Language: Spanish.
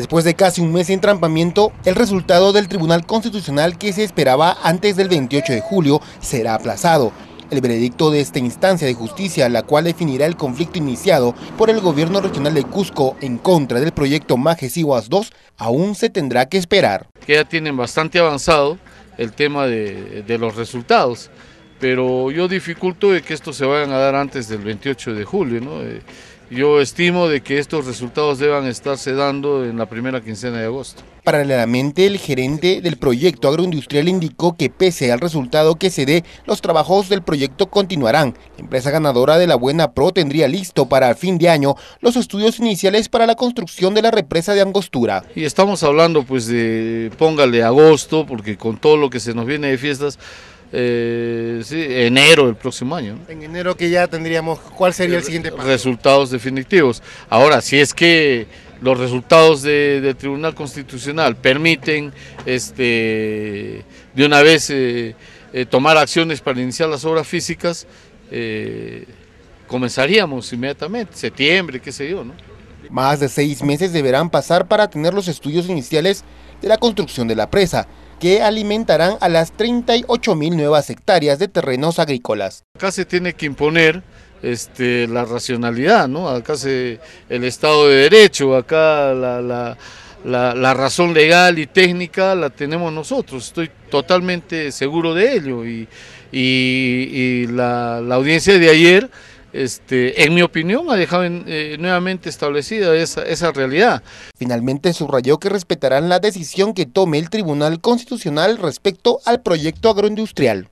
Después de casi un mes de entrampamiento, el resultado del Tribunal Constitucional que se esperaba antes del 28 de julio será aplazado. El veredicto de esta instancia de justicia, la cual definirá el conflicto iniciado por el gobierno regional de Cusco en contra del proyecto Majes Iguas 2, aún se tendrá que esperar. Que ya tienen bastante avanzado el tema de, los resultados, pero yo dificulto de que esto se vayan a dar antes del 28 de julio. ¿no? Eh, yo estimo de que estos resultados deban estarse dando en la primera quincena de agosto. Paralelamente, el gerente del proyecto agroindustrial indicó que pese al resultado que se dé, los trabajos del proyecto continuarán. La empresa ganadora de la Buena Pro tendría listo para el fin de año los estudios iniciales para la construcción de la represa de Angostura. Y estamos hablando pues de, póngale agosto, porque con todo lo que se nos viene de fiestas, eh, enero del próximo año. En enero que ya tendríamos, ¿cuál sería el siguiente paso? Resultados definitivos. Ahora, si es que los resultados del Tribunal Constitucional permiten este, de una vez eh, eh, tomar acciones para iniciar las obras físicas, comenzaríamos inmediatamente, septiembre, qué sé yo, ¿no? Más de seis meses deberán pasar para tener los estudios iniciales de la construcción de la presa, que alimentarán a las 38.000 nuevas hectáreas de terrenos agrícolas. Acá se tiene que imponer este, la racionalidad, ¿no? acá el Estado de Derecho, acá la, razón legal y técnica la tenemos nosotros, estoy totalmente seguro de ello y la audiencia de ayer este, en mi opinión, ha dejado eh, nuevamente establecida esa realidad. Finalmente subrayó que respetarán la decisión que tome el Tribunal Constitucional respecto al proyecto agroindustrial.